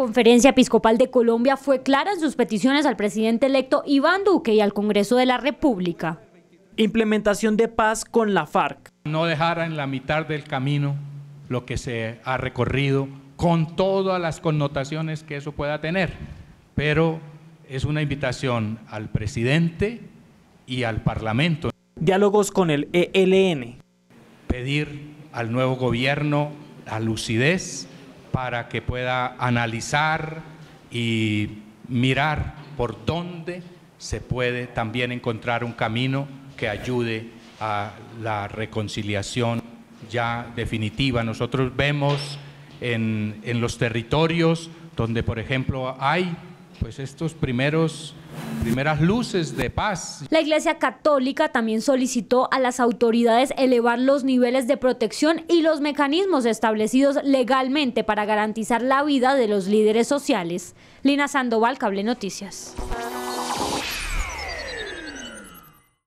Conferencia Episcopal de Colombia fue clara en sus peticiones al presidente electo Iván Duque y al Congreso de la República. Implementación de paz con la FARC. No dejar en la mitad del camino lo que se ha recorrido con todas las connotaciones que eso pueda tener, pero es una invitación al presidente y al Parlamento. Diálogos con el ELN. Pedir al nuevo gobierno la lucidez para que pueda analizar y mirar por dónde se puede también encontrar un camino que ayude a la reconciliación ya definitiva. Nosotros vemos en, en los territorios donde, por ejemplo, hay pues estos primeros primeras luces de paz. La Iglesia Católica también solicitó a las autoridades elevar los niveles de protección y los mecanismos establecidos legalmente para garantizar la vida de los líderes sociales. Lina Sandoval, Cable Noticias.